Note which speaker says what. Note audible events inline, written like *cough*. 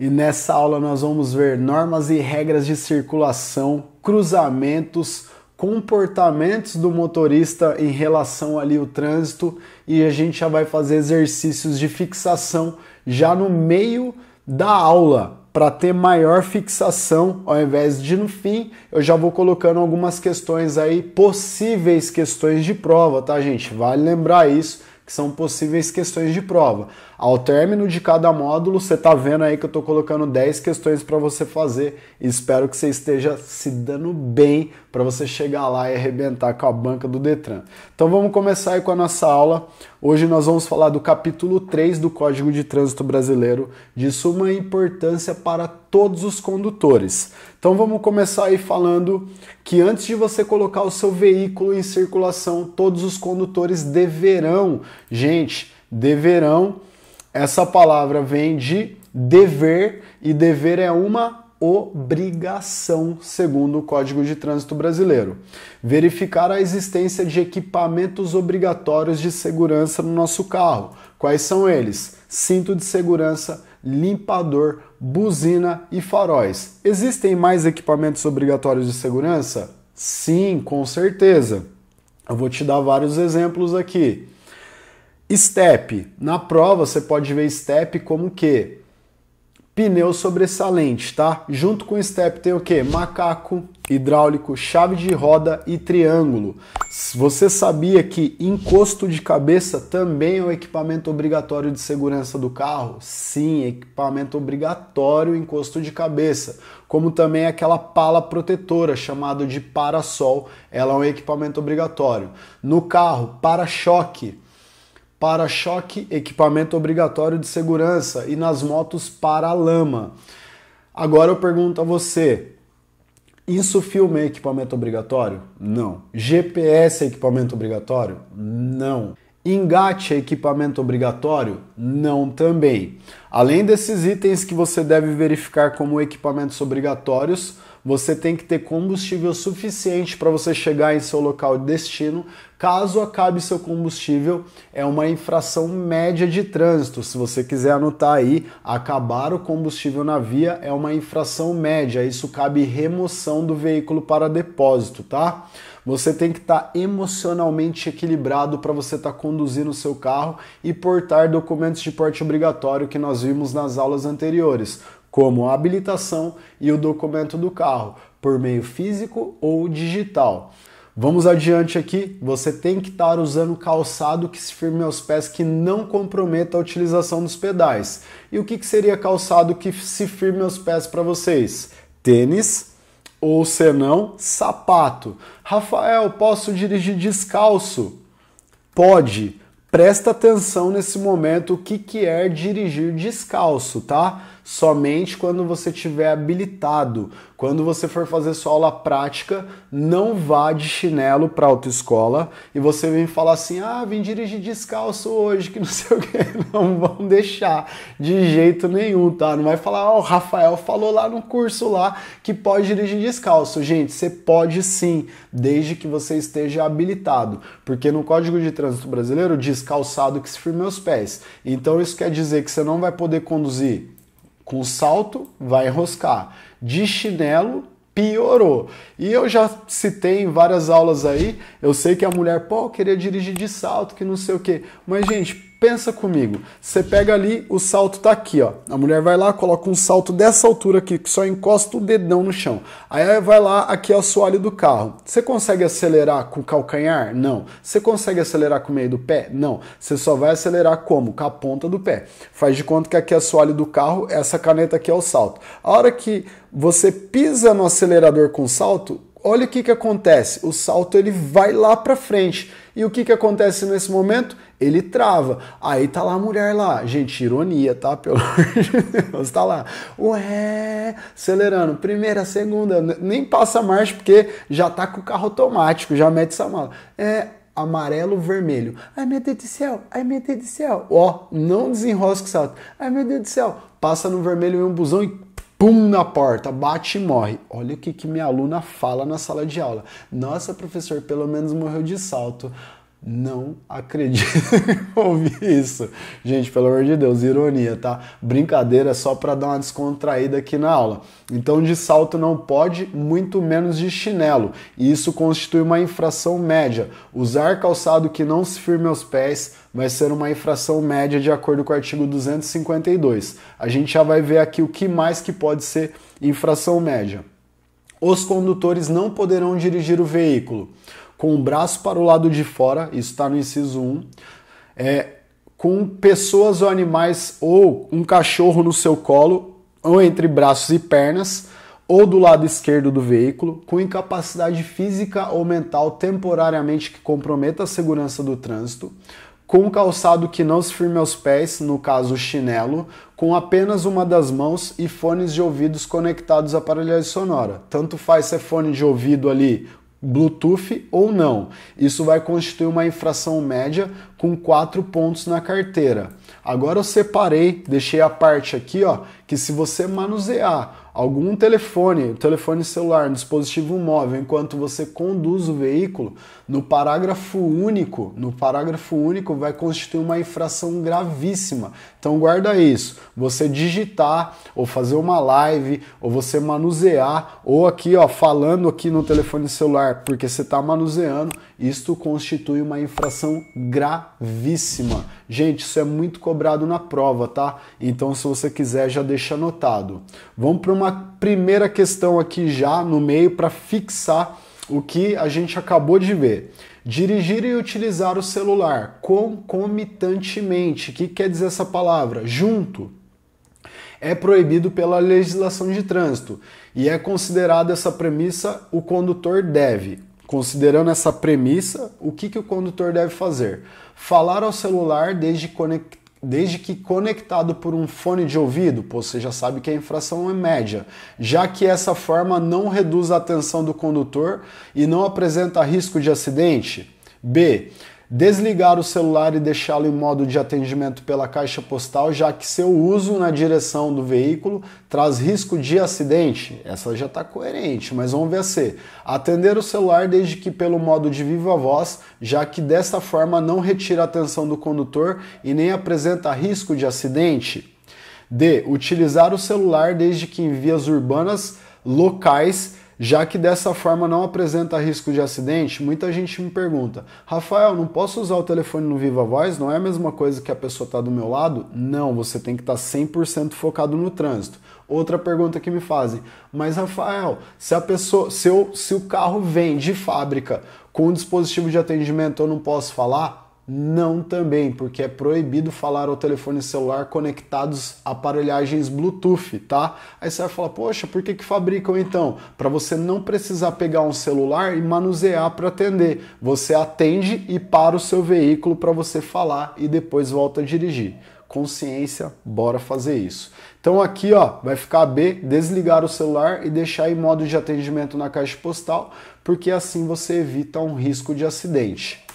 Speaker 1: E nessa aula nós vamos ver normas e regras de circulação, cruzamentos, comportamentos do motorista em relação ali ao trânsito e a gente já vai fazer exercícios de fixação já no meio da aula para ter maior fixação ao invés de no fim. Eu já vou colocando algumas questões aí, possíveis questões de prova, tá, gente? Vale lembrar isso, que são possíveis questões de prova. Ao término de cada módulo, você está vendo aí que eu estou colocando 10 questões para você fazer. Espero que você esteja se dando bem para você chegar lá e arrebentar com a banca do Detran. Então vamos começar aí com a nossa aula. Hoje nós vamos falar do capítulo 3 do Código de Trânsito Brasileiro, de suma importância para todos os condutores. Então vamos começar aí falando que antes de você colocar o seu veículo em circulação, todos os condutores deverão, gente, deverão essa palavra vem de dever e dever é uma obrigação, segundo o Código de Trânsito Brasileiro. Verificar a existência de equipamentos obrigatórios de segurança no nosso carro. Quais são eles? Cinto de segurança, limpador, buzina e faróis. Existem mais equipamentos obrigatórios de segurança? Sim, com certeza. Eu vou te dar vários exemplos aqui. Step. Na prova você pode ver step como que pneu sobressalente, tá? Junto com step tem o que? Macaco, hidráulico, chave de roda e triângulo. Você sabia que encosto de cabeça também é um equipamento obrigatório de segurança do carro? Sim, equipamento obrigatório encosto de cabeça, como também é aquela pala protetora chamada de parasol, ela é um equipamento obrigatório. No carro, para-choque para-choque, equipamento obrigatório de segurança e nas motos para-lama. Agora eu pergunto a você: isso filme é equipamento obrigatório? Não. GPS é equipamento obrigatório? Não. Engate é equipamento obrigatório? Não também. Além desses itens que você deve verificar como equipamentos obrigatórios, você tem que ter combustível suficiente para você chegar em seu local de destino. Caso acabe seu combustível, é uma infração média de trânsito. Se você quiser anotar aí, acabar o combustível na via é uma infração média. Isso cabe remoção do veículo para depósito, tá? Você tem que estar tá emocionalmente equilibrado para você estar tá conduzindo o seu carro e portar documentos de porte obrigatório que nós vimos nas aulas anteriores como a habilitação e o documento do carro, por meio físico ou digital. Vamos adiante aqui. Você tem que estar usando calçado que se firme aos pés, que não comprometa a utilização dos pedais. E o que, que seria calçado que se firme aos pés para vocês? Tênis ou senão sapato. Rafael, posso dirigir descalço? Pode. Presta atenção nesse momento o que, que é dirigir descalço, tá? somente quando você tiver habilitado. Quando você for fazer sua aula prática, não vá de chinelo para autoescola e você vem falar assim: "Ah, vim dirigir descalço hoje", que não sei o que, *laughs* não vão deixar de jeito nenhum, tá? Não vai falar: "Ó, oh, o Rafael falou lá no curso lá que pode dirigir descalço". Gente, você pode sim, desde que você esteja habilitado, porque no Código de Trânsito Brasileiro diz calçado que se firme é os pés. Então isso quer dizer que você não vai poder conduzir com salto, vai enroscar. De chinelo, piorou. E eu já citei em várias aulas aí, eu sei que a mulher, pô, queria dirigir de salto, que não sei o quê. Mas, gente, Pensa comigo, você pega ali, o salto tá aqui, ó. A mulher vai lá, coloca um salto dessa altura aqui, que só encosta o dedão no chão. Aí vai lá, aqui é o assoalho do carro. Você consegue acelerar com o calcanhar? Não. Você consegue acelerar com o meio do pé? Não. Você só vai acelerar como? Com a ponta do pé. Faz de conta que aqui é o assoalho do carro, essa caneta aqui é o salto. A hora que você pisa no acelerador com salto, olha o que, que acontece. O salto ele vai lá para frente. E o que, que acontece nesse momento? Ele trava. Aí tá lá a mulher lá. Gente, ironia, tá? Pelo *laughs* amor de Deus, tá lá. Ué, acelerando. Primeira, segunda, nem passa marcha porque já tá com o carro automático, já mete essa mala. É, amarelo, vermelho. Ai meu Deus do céu, ai meu Deus do céu. Ó, não desenrosca o salto. Ai meu Deus do céu. Passa no vermelho em um busão e pum na porta, bate e morre. Olha o que, que minha aluna fala na sala de aula. Nossa, professor, pelo menos morreu de salto. Não acredito *laughs* que ouvi isso. Gente, pelo amor de Deus, ironia, tá? Brincadeira só para dar uma descontraída aqui na aula. Então, de salto não pode, muito menos de chinelo. E isso constitui uma infração média. Usar calçado que não se firme aos pés vai ser uma infração média de acordo com o artigo 252. A gente já vai ver aqui o que mais que pode ser infração média. Os condutores não poderão dirigir o veículo com o braço para o lado de fora, isso está no inciso 1, é, com pessoas ou animais ou um cachorro no seu colo, ou entre braços e pernas, ou do lado esquerdo do veículo, com incapacidade física ou mental temporariamente que comprometa a segurança do trânsito, com um calçado que não se firme aos pés, no caso chinelo, com apenas uma das mãos e fones de ouvidos conectados à aparelhagem sonora. Tanto faz ser é fone de ouvido ali Bluetooth ou não. Isso vai constituir uma infração média com quatro pontos na carteira. Agora eu separei, deixei a parte aqui, ó, que se você manusear algum telefone, telefone celular, dispositivo móvel, enquanto você conduz o veículo, no parágrafo único, no parágrafo único vai constituir uma infração gravíssima. Então guarda isso. Você digitar ou fazer uma live ou você manusear ou aqui, ó, falando aqui no telefone celular, porque você está manuseando, isto constitui uma infração gravíssima. Gente, isso é muito cobrado na prova, tá? Então se você quiser já deixa deixa anotado. Vamos para uma primeira questão aqui já no meio para fixar o que a gente acabou de ver. Dirigir e utilizar o celular concomitantemente. O que quer dizer essa palavra? Junto. É proibido pela legislação de trânsito e é considerada essa premissa o condutor deve. Considerando essa premissa, o que, que o condutor deve fazer? Falar ao celular desde conectado Desde que conectado por um fone de ouvido, pô, você já sabe que a infração é média, já que essa forma não reduz a tensão do condutor e não apresenta risco de acidente. B desligar o celular e deixá-lo em modo de atendimento pela caixa postal, já que seu uso na direção do veículo traz risco de acidente. Essa já está coerente, mas vamos ver C. atender o celular desde que pelo modo de viva voz, já que desta forma não retira a atenção do condutor e nem apresenta risco de acidente. D. Utilizar o celular desde que em vias urbanas locais já que dessa forma não apresenta risco de acidente, muita gente me pergunta: Rafael, não posso usar o telefone no Viva Voz? Não é a mesma coisa que a pessoa está do meu lado? Não, você tem que estar tá 100% focado no trânsito. Outra pergunta que me fazem: Mas Rafael, se a pessoa, se, eu, se o carro vem de fábrica com um dispositivo de atendimento, eu não posso falar? Não também, porque é proibido falar ao telefone celular conectados a aparelhagens Bluetooth, tá? Aí você vai falar, poxa, por que, que fabricam então? Para você não precisar pegar um celular e manusear para atender. Você atende e para o seu veículo para você falar e depois volta a dirigir consciência, bora fazer isso. Então aqui ó, vai ficar B, desligar o celular e deixar em modo de atendimento na caixa postal, porque assim você evita um risco de acidente.